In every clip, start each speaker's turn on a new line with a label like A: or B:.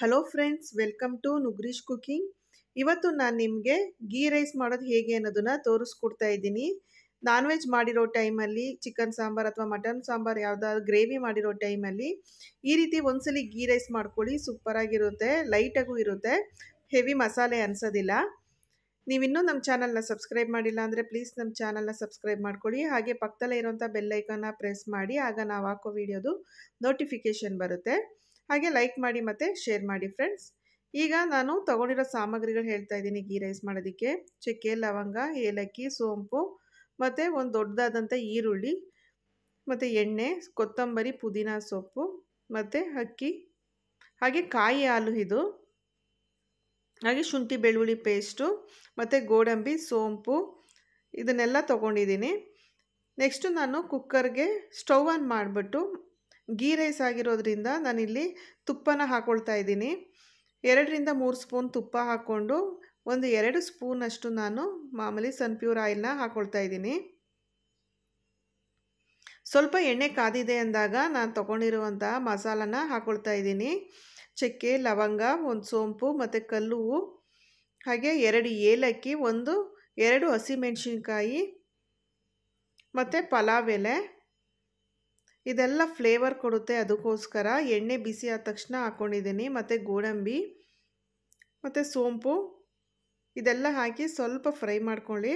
A: hello friends welcome to ನುಗ್ರೀಶ್ cooking ಇವತ್ತು ನಾನು ನಿಮಗೆ ಗೀ ರೈಸ್ ಮಾಡೋದು ಹೇಗೆ ಅನ್ನೋದನ್ನು ತೋರಿಸ್ಕೊಡ್ತಾ ಇದ್ದೀನಿ ನಾನ್ ವೆಜ್ ಮಾಡಿರೋ ಟೈಮಲ್ಲಿ ಚಿಕನ್ ಸಾಂಬಾರ್ ಅಥವಾ ಮಟನ್ ಸಾಂಬಾರ್ ಯಾವುದಾದ್ರು ಗ್ರೇವಿ ಮಾಡಿರೋ ಟೈಮಲ್ಲಿ ಈ ರೀತಿ ಒಂದ್ಸಲಿ ಗೀ ರೈಸ್ ಮಾಡ್ಕೊಳ್ಳಿ ಸೂಪರಾಗಿರುತ್ತೆ ಲೈಟಾಗೂ ಇರುತ್ತೆ ಹೆವಿ ಮಸಾಲೆ ಅನಿಸೋದಿಲ್ಲ ನೀವಿನ್ನೂ ನಮ್ಮ ಚಾನಲ್ನ ಸಬ್ಸ್ಕ್ರೈಬ್ ಮಾಡಿಲ್ಲ ಅಂದರೆ ಪ್ಲೀಸ್ ನಮ್ಮ ಚಾನಲ್ನ ಸಬ್ಸ್ಕ್ರೈಬ್ ಮಾಡ್ಕೊಳ್ಳಿ ಹಾಗೆ ಪಕ್ಕದಲ್ಲೇ ಇರೋಂಥ ಬೆಲ್ಲೈಕನ್ನ ಪ್ರೆಸ್ ಮಾಡಿ ಆಗ ನಾವು ಹಾಕೋ ವಿಡಿಯೋದು ನೋಟಿಫಿಕೇಷನ್ ಬರುತ್ತೆ ಹಾಗೆ ಲೈಕ್ ಮಾಡಿ ಮತ್ತು ಶೇರ್ ಮಾಡಿ ಫ್ರೆಂಡ್ಸ್ ಈಗ ನಾನು ತಗೊಂಡಿರೋ ಸಾಮಗ್ರಿಗಳು ಹೇಳ್ತಾ ಇದ್ದೀನಿ ಗೀ ರೈಸ್ ಮಾಡೋದಕ್ಕೆ ಚಕ್ಕೆ ಲವಂಗ ಏಲಕ್ಕಿ ಸೋಂಪು ಮತ್ತು ಒಂದು ದೊಡ್ಡದಾದಂಥ ಈರುಳ್ಳಿ ಮತ್ತು ಎಣ್ಣೆ ಕೊತ್ತಂಬರಿ ಪುದೀನ ಸೊಪ್ಪು ಮತ್ತು ಅಕ್ಕಿ ಹಾಗೆ ಕಾಯಿ ಹಾಲು ಇದು ಹಾಗೆ ಶುಂಠಿ ಬೆಳ್ಳುಳ್ಳಿ ಪೇಸ್ಟು ಮತ್ತು ಗೋಡಂಬಿ ಸೋಂಪು ಇದನ್ನೆಲ್ಲ ತೊಗೊಂಡಿದ್ದೀನಿ ನೆಕ್ಸ್ಟು ನಾನು ಕುಕ್ಕರ್ಗೆ ಸ್ಟವ್ ಆನ್ ಮಾಡಿಬಿಟ್ಟು ಗೀ ರೈಸ್ ಆಗಿರೋದ್ರಿಂದ ನಾನಿಲ್ಲಿ ತುಪ್ಪನ ಹಾಕ್ಕೊಳ್ತಾ ಇದ್ದೀನಿ ಎರಡರಿಂದ ಮೂರು ಸ್ಪೂನ್ ತುಪ್ಪ ಹಾಕ್ಕೊಂಡು ಒಂದು ಎರಡು ಸ್ಪೂನಷ್ಟು ನಾನು ಮಾಮೂಲಿ ಸನ್ಪ್ಯೂರ್ ಆಯಿಲ್ನ ಹಾಕ್ಕೊಳ್ತಾ ಇದ್ದೀನಿ ಸ್ವಲ್ಪ ಎಣ್ಣೆ ಕಾದಿದೆ ಅಂದಾಗ ನಾನು ತೊಗೊಂಡಿರುವಂಥ ಮಸಾಲನ ಹಾಕ್ಕೊಳ್ತಾ ಇದ್ದೀನಿ ಚಕ್ಕೆ ಲವಂಗ ಒಂದು ಸೋಂಪು ಮತ್ತು ಕಲ್ಲು ಹಾಗೆ ಎರಡು ಏಲಕ್ಕಿ ಒಂದು ಎರಡು ಹಸಿಮೆಣಸಿನ್ಕಾಯಿ ಮತ್ತು ಪಲಾವ್ ಎಲೆ ಇದೆಲ್ಲ ಫ್ಲೇವರ್ ಕೊಡುತ್ತೆ ಅದಕ್ಕೋಸ್ಕರ ಎಣ್ಣೆ ಬಿಸಿ ಆದ ತಕ್ಷಣ ಹಾಕ್ಕೊಂಡಿದ್ದೀನಿ ಮತ್ತು ಗೋಡಂಬಿ ಮತ್ತು ಸೋಂಪು ಇದೆಲ್ಲ ಹಾಕಿ ಸ್ವಲ್ಪ ಫ್ರೈ ಮಾಡ್ಕೊಳ್ಳಿ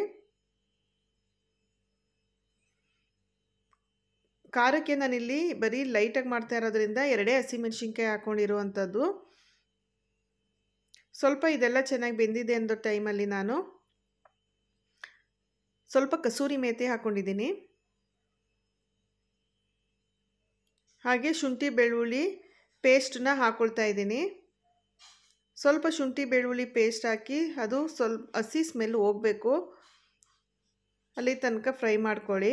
A: ಖಾರಕ್ಕೆ ನಾನಿಲ್ಲಿ ಬರೀ ಲೈಟಾಗಿ ಮಾಡ್ತಾ ಇರೋದ್ರಿಂದ ಎರಡೇ ಹಸಿಮೆಣ್ಸಿನ್ಕಾಯಿ ಹಾಕ್ಕೊಂಡಿರುವಂಥದ್ದು ಸ್ವಲ್ಪ ಇದೆಲ್ಲ ಚೆನ್ನಾಗಿ ಬೆಂದಿದೆ ಅಂದ ಟೈಮಲ್ಲಿ ನಾನು ಸ್ವಲ್ಪ ಕಸೂರಿ ಮೇಥಿ ಹಾಕ್ಕೊಂಡಿದ್ದೀನಿ ಹಾಗೆ ಶುಂಠಿ ಬೆಳ್ಳುಳ್ಳಿ ಪೇಸ್ಟನ್ನ ಹಾಕ್ಕೊಳ್ತಾ ಇದ್ದೀನಿ ಸ್ವಲ್ಪ ಶುಂಠಿ ಬೆಳ್ಳುಳ್ಳಿ ಪೇಸ್ಟ್ ಹಾಕಿ ಅದು ಸ್ವಲ್ಪ ಹಸಿ ಸ್ಮೆಲ್ ಹೋಗಬೇಕು ಅಲ್ಲಿ ತನಕ ಫ್ರೈ ಮಾಡ್ಕೊಳ್ಳಿ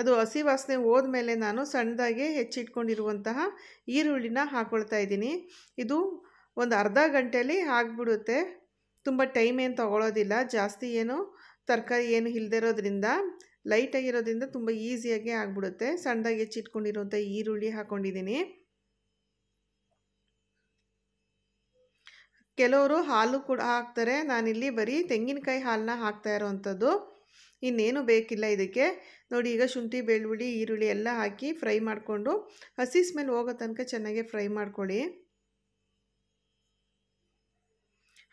A: ಅದು ಹಸಿ ವಾಸನೆ ಹೋದ್ಮೇಲೆ ನಾನು ಸಣ್ಣದಾಗಿ ಹೆಚ್ಚಿಟ್ಕೊಂಡಿರುವಂತಹ ಈರುಳ್ಳಿನ ಹಾಕ್ಕೊಳ್ತಾ ಇದ್ದೀನಿ ಇದು ಒಂದು ಅರ್ಧ ಗಂಟೆಯಲ್ಲಿ ಆಗಿಬಿಡುತ್ತೆ ತುಂಬ ಟೈಮ್ ಏನು ತಗೊಳ್ಳೋದಿಲ್ಲ ಜಾಸ್ತಿ ಏನು ತರಕಾರಿ ಏನು ಇಲ್ದಿರೋದ್ರಿಂದ ಲೈಟಾಗಿರೋದ್ರಿಂದ ತುಂಬ ಈಸಿಯಾಗಿ ಆಗ್ಬಿಡುತ್ತೆ ಸಣ್ಣದಾಗಿ ಹೆಚ್ಚಿಟ್ಕೊಂಡಿರುವಂಥ ಈರುಳ್ಳಿ ಹಾಕ್ಕೊಂಡಿದ್ದೀನಿ ಕೆಲವರು ಹಾಲು ಕೂಡ ಹಾಕ್ತಾರೆ ನಾನಿಲ್ಲಿ ಬರೀ ತೆಂಗಿನಕಾಯಿ ಹಾಲನ್ನ ಹಾಕ್ತಾ ಇರೋವಂಥದ್ದು ಇನ್ನೇನು ಬೇಕಿಲ್ಲ ಇದಕ್ಕೆ ನೋಡಿ ಈಗ ಶುಂಠಿ ಬೆಳ್ಳುಳ್ಳಿ ಈರುಳ್ಳಿ ಎಲ್ಲ ಹಾಕಿ ಫ್ರೈ ಮಾಡಿಕೊಂಡು ಹಸಿ ಸ್ಮೆಲ್ ಹೋಗೋ ತನಕ ಚೆನ್ನಾಗಿ ಫ್ರೈ ಮಾಡ್ಕೊಳ್ಳಿ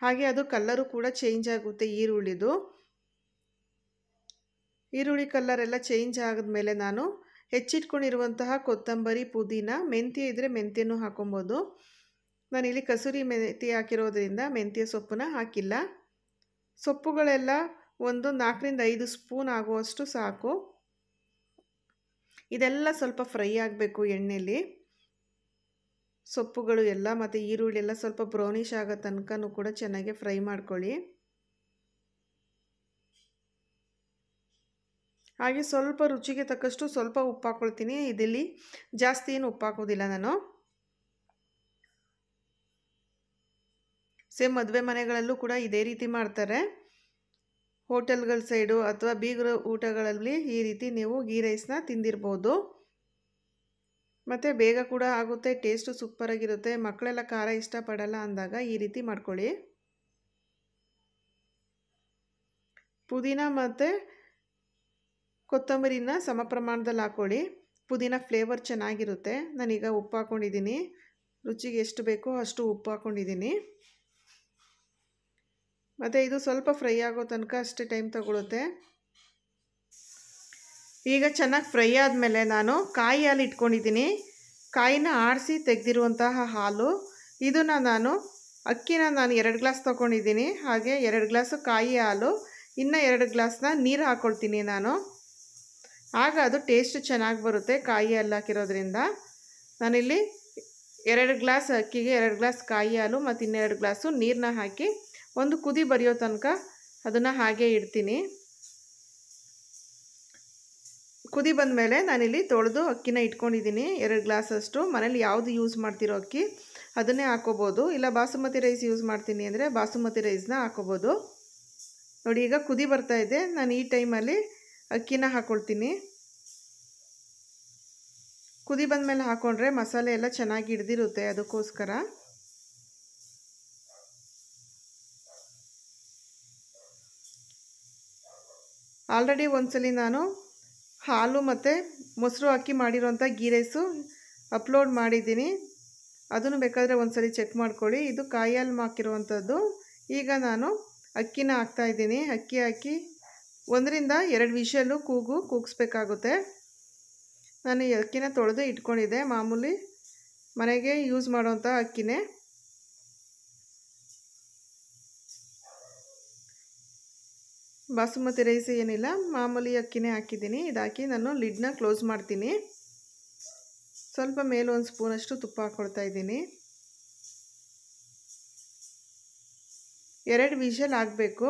A: ಹಾಗೆ ಅದು ಕಲ್ಲರು ಕೂಡ ಚೇಂಜ್ ಆಗುತ್ತೆ ಈರುಳ್ಳಿದು ಈರುಳ್ಳಿ ಕಲ್ಲರೆಲ್ಲ ಎಲ್ಲ ಚೇಂಜ್ ಮೇಲೆ ನಾನು ಹೆಚ್ಚಿಟ್ಕೊಂಡಿರುವಂತಹ ಕೊತ್ತಂಬರಿ ಪುದೀನ ಮೆಂತ್ಯ ಇದ್ದರೆ ಮೆಂತ್ಯನು ಹಾಕೊಬೋದು ನಾನಿಲ್ಲಿ ಕಸೂರಿ ಮೆಂತ್ಯ ಹಾಕಿರೋದ್ರಿಂದ ಮೆಂತ್ಯ ಸೊಪ್ಪನ್ನ ಹಾಕಿಲ್ಲ ಸೊಪ್ಪುಗಳೆಲ್ಲ ಒಂದು ನಾಲ್ಕರಿಂದ ಐದು ಸ್ಪೂನ್ ಆಗುವಷ್ಟು ಸಾಕು ಇದೆಲ್ಲ ಸ್ವಲ್ಪ ಫ್ರೈ ಆಗಬೇಕು ಎಣ್ಣೆಯಲ್ಲಿ ಸೊಪ್ಪುಗಳು ಎಲ್ಲ ಮತ್ತು ಈರುಳ್ಳಿ ಎಲ್ಲ ಸ್ವಲ್ಪ ಬ್ರೌನಿಷ್ ಆಗೋ ತನಕ ಕೂಡ ಚೆನ್ನಾಗಿ ಫ್ರೈ ಮಾಡ್ಕೊಳ್ಳಿ ಹಾಗೆ ಸ್ವಲ್ಪ ರುಚಿಗೆ ತಕ್ಕಷ್ಟು ಸ್ವಲ್ಪ ಉಪ್ಪು ಹಾಕ್ಕೊಳ್ತೀನಿ ಇದಿಲ್ಲಿ ಜಾಸ್ತಿ ಏನು ಉಪ್ಪು ಹಾಕೋದಿಲ್ಲ ನಾನು ಸೇಮ್ ಮದುವೆ ಮನೆಗಳಲ್ಲೂ ಕೂಡ ಇದೇ ರೀತಿ ಮಾಡ್ತಾರೆ ಹೋಟೆಲ್ಗಳ ಸೈಡು ಅಥವಾ ಬೀಗರ ಊಟಗಳಲ್ಲಿ ಈ ರೀತಿ ನೀವು ಗೀ ರೈಸ್ನ ತಿಂದಿರ್ಬೋದು ಮತ್ತು ಬೇಗ ಕೂಡ ಆಗುತ್ತೆ ಟೇಸ್ಟು ಸೂಪರಾಗಿರುತ್ತೆ ಮಕ್ಕಳೆಲ್ಲ ಖಾರ ಇಷ್ಟಪಡಲ್ಲ ಅಂದಾಗ ಈ ರೀತಿ ಮಾಡ್ಕೊಳ್ಳಿ ಪುದೀನ ಮತ್ತು ಕೊತ್ತಂಬರಿನ ಸಮ ಪ್ರಮಾಣದಲ್ಲಿ ಹಾಕ್ಕೊಳ್ಳಿ ಪುದೀನ ಫ್ಲೇವರ್ ಚೆನ್ನಾಗಿರುತ್ತೆ ನಾನೀಗ ಉಪ್ಪು ಹಾಕ್ಕೊಂಡಿದ್ದೀನಿ ರುಚಿಗೆ ಎಷ್ಟು ಬೇಕೋ ಅಷ್ಟು ಉಪ್ಪು ಹಾಕ್ಕೊಂಡಿದ್ದೀನಿ ಮತ್ತು ಇದು ಸ್ವಲ್ಪ ಫ್ರೈ ಆಗೋ ತನಕ ಅಷ್ಟೇ ಟೈಮ್ ತಗೊಳುತ್ತೆ ಈಗ ಚೆನ್ನಾಗಿ ಫ್ರೈ ಆದಮೇಲೆ ನಾನು ಕಾಯಿ ಹಾಲು ಇಟ್ಕೊಂಡಿದ್ದೀನಿ ಕಾಯಿನ ಆಡಿಸಿ ತೆಗೆದಿರುವಂತಹ ಹಾಲು ಇದನ್ನು ನಾನು ಅಕ್ಕಿನ ನಾನು ಎರಡು ಗ್ಲಾಸ್ ತೊಗೊಂಡಿದ್ದೀನಿ ಹಾಗೆ ಎರಡು ಗ್ಲಾಸು ಕಾಯಿ ಹಾಲು ಇನ್ನು ಎರಡು ಗ್ಲಾಸ್ನ ನೀರು ಹಾಕ್ಕೊಳ್ತೀನಿ ನಾನು ಆಗ ಅದು ಟೇಸ್ಟ್ ಚೆನ್ನಾಗಿ ಬರುತ್ತೆ ಕಾಯಿ ಹಾಲು ಹಾಕಿರೋದ್ರಿಂದ ನಾನಿಲ್ಲಿ ಎರಡು ಗ್ಲಾಸ್ ಅಕ್ಕಿಗೆ ಎರಡು ಗ್ಲಾಸ್ ಕಾಯಿ ಹಾಲು ಮತ್ತು ಇನ್ನೆರಡು ಗ್ಲಾಸು ನೀರನ್ನ ಹಾಕಿ ಒಂದು ಕುದಿ ಬರೆಯೋ ತನಕ ಅದನ್ನು ಹಾಗೆ ಇಡ್ತೀನಿ ಕುದಿ ಬಂದ ಮೇಲೆ ನಾನಿಲ್ಲಿ ತೊಳೆದು ಅಕ್ಕಿನ ಇಟ್ಕೊಂಡಿದ್ದೀನಿ ಎರಡು ಗ್ಲಾಸಷ್ಟು ಮನೇಲಿ ಯಾವುದು ಯೂಸ್ ಮಾಡ್ತಿರೋ ಅಕ್ಕಿ ಅದನ್ನೇ ಹಾಕೋಬೋದು ಇಲ್ಲ ಬಾಸುಮತಿ ರೈಸ್ ಯೂಸ್ ಮಾಡ್ತೀನಿ ಅಂದರೆ ಬಾಸುಮತಿ ರೈಸ್ನ ಹಾಕೋಬೋದು ನೋಡಿ ಈಗ ಕುದಿ ಬರ್ತಾ ಇದೆ ನಾನು ಈ ಟೈಮಲ್ಲಿ ಅಕ್ಕಿನ ಹಾಕ್ಕೊಳ್ತೀನಿ ಕುದಿ ಬಂದ ಮೇಲೆ ಹಾಕ್ಕೊಂಡ್ರೆ ಮಸಾಲೆ ಎಲ್ಲ ಚೆನ್ನಾಗಿ ಹಿಡ್ದಿರುತ್ತೆ ಅದಕ್ಕೋಸ್ಕರ ಆಲ್ರೆಡಿ ಒಂದ್ಸಲಿ ನಾನು ಹಾಲು ಮತ್ತು ಮೊಸರು ಅಕ್ಕಿ ಮಾಡಿರೋಂಥ ಗೀ ರೈಸು ಅಪ್ಲೋಡ್ ಮಾಡಿದ್ದೀನಿ ಅದನ್ನು ಬೇಕಾದರೆ ಒಂದ್ಸಲಿ ಚೆಕ್ ಮಾಡ್ಕೊಳ್ಳಿ ಇದು ಕಾಯಿ ಹಾಲು ಹಾಕಿರುವಂಥದ್ದು ಈಗ ನಾನು ಅಕ್ಕಿನ ಹಾಕ್ತಾಯಿದ್ದೀನಿ ಅಕ್ಕಿ ಹಾಕಿ ಒಂದರಿಂದ ಎರಡು ವಿಷಲು ಕೂಗು ಕೂಗಿಸ್ಬೇಕಾಗುತ್ತೆ ನಾನು ಅಕ್ಕಿನ ತೊಳೆದು ಇಟ್ಕೊಂಡಿದ್ದೆ ಮಾಮೂಲಿ ಮನೆಗೆ ಯೂಸ್ ಮಾಡೋವಂಥ ಅಕ್ಕಿನೇ ಬಾಸುಮತಿ ರೈಸ್ ಏನಿಲ್ಲ ಮಾಮೂಲಿ ಅಕ್ಕಿನೇ ಹಾಕಿದ್ದೀನಿ ಇದಾಕಿ ನಾನು ಲಿಡ್ನ ಕ್ಲೋಸ್ ಮಾಡ್ತೀನಿ ಸ್ವಲ್ಪ ಮೇಲೆ ಒಂದು ಸ್ಪೂನಷ್ಟು ತುಪ್ಪ ಹಾಕ್ಕೊಳ್ತಾ ಇದ್ದೀನಿ ಎರಡು ವಿಷಲ್ ಆಗಬೇಕು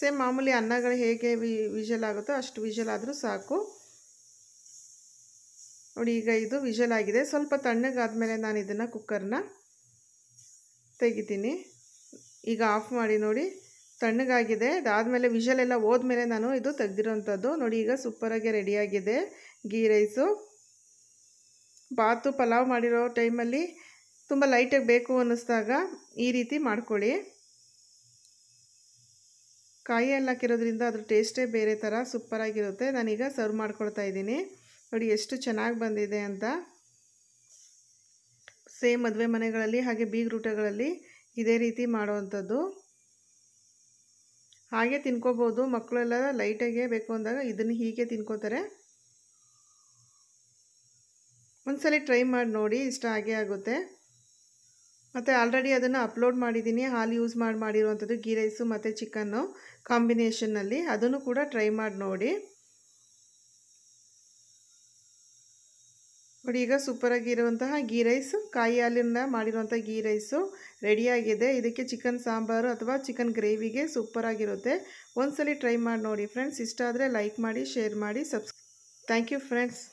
A: ಸೇಮ್ ಮಾಮೂಲಿ ಅನ್ನಗಳು ಹೇಗೆ ವಿಷಲ್ ಆಗುತ್ತೋ ಅಷ್ಟು ವಿಷಲ್ ಆದರೂ ಸಾಕು ನೋಡಿ ಈಗ ಇದು ವಿಷಲ್ ಆಗಿದೆ ಸ್ವಲ್ಪ ತಣ್ಣಗಾದಮೇಲೆ ನಾನು ಇದನ್ನು ಕುಕ್ಕರ್ನ ತೆಗಿತೀನಿ ಈಗ ಆಫ್ ಮಾಡಿ ನೋಡಿ ತಣ್ಣಗಾಗಿದೆ ಅದಾದಮೇಲೆ ವಿಷಲೆಲ್ಲ ಹೋದ್ಮೇಲೆ ನಾನು ಇದು ತೆಗ್ದಿರೋಂಥದ್ದು ನೋಡಿ ಈಗ ಸೂಪರಾಗೆ ರೆಡಿಯಾಗಿದೆ ಗೀ ರೈಸು ಬಾತು ಪಲಾವ್ ಮಾಡಿರೋ ಟೈಮಲ್ಲಿ ತುಂಬ ಲೈಟಾಗಿ ಬೇಕು ಅನ್ನಿಸ್ದಾಗ ಈ ರೀತಿ ಮಾಡ್ಕೊಳ್ಳಿ ಕಾಯಿ ಎಲ್ಲ ಹಾಕಿರೋದ್ರಿಂದ ಅದ್ರ ಟೇಸ್ಟೇ ಬೇರೆ ಥರ ಸೂಪರಾಗಿರುತ್ತೆ ನಾನೀಗ ಸರ್ವ್ ಮಾಡ್ಕೊಳ್ತಾ ಇದ್ದೀನಿ ನೋಡಿ ಎಷ್ಟು ಚೆನ್ನಾಗಿ ಬಂದಿದೆ ಅಂತ ಸೇಮ್ ಮದುವೆ ಮನೆಗಳಲ್ಲಿ ಹಾಗೆ ಬೀಗ್ರೂಟಗಳಲ್ಲಿ ಇದೇ ರೀತಿ ಮಾಡುವಂಥದ್ದು ಹಾಗೆ ತಿನ್ಕೋಬೋದು ಮಕ್ಕಳೆಲ್ಲ ಲೈಟಾಗೆ ಬೇಕು ಅಂದಾಗ ಇದನ್ನು ಹೀಗೆ ತಿನ್ಕೋತಾರೆ ಒಂದ್ಸಲ ಟ್ರೈ ಮಾಡಿ ನೋಡಿ ಇಷ್ಟ ಆಗೇ ಆಗುತ್ತೆ ಮತ್ತು ಆಲ್ರೆಡಿ ಅದನ್ನು ಅಪ್ಲೋಡ್ ಮಾಡಿದ್ದೀನಿ ಹಾಲು ಯೂಸ್ ಮಾಡಿ ಮಾಡಿರುವಂಥದ್ದು ಗೀ ರೈಸು ಮತ್ತು ಚಿಕನ್ನು ಕಾಂಬಿನೇಷನ್ನಲ್ಲಿ ಅದನ್ನು ಕೂಡ ಟ್ರೈ ಮಾಡಿ ನೋಡಿ ನೋಡಿ ಈಗ ಸೂಪರಾಗಿರುವಂತಹ ಗೀ ರೈಸು ಕಾಯಿ ಹಾಲಿಂದ ಮಾಡಿರುವಂಥ ಗೀ ರೈಸು ರೆಡಿಯಾಗಿದೆ ಇದಕ್ಕೆ ಚಿಕನ್ ಸಾಂಬಾರು ಅಥವಾ ಚಿಕನ್ ಗ್ರೇವಿಗೆ ಸೂಪರಾಗಿರುತ್ತೆ ಒಂದ್ಸಲಿ ಟ್ರೈ ಮಾಡಿ ನೋಡಿ ಫ್ರೆಂಡ್ಸ್ ಇಷ್ಟ ಆದರೆ ಲೈಕ್ ಮಾಡಿ ಶೇರ್ ಮಾಡಿ ಸಬ್ಸ್ ಥ್ಯಾಂಕ್ ಯು ಫ್ರೆಂಡ್ಸ್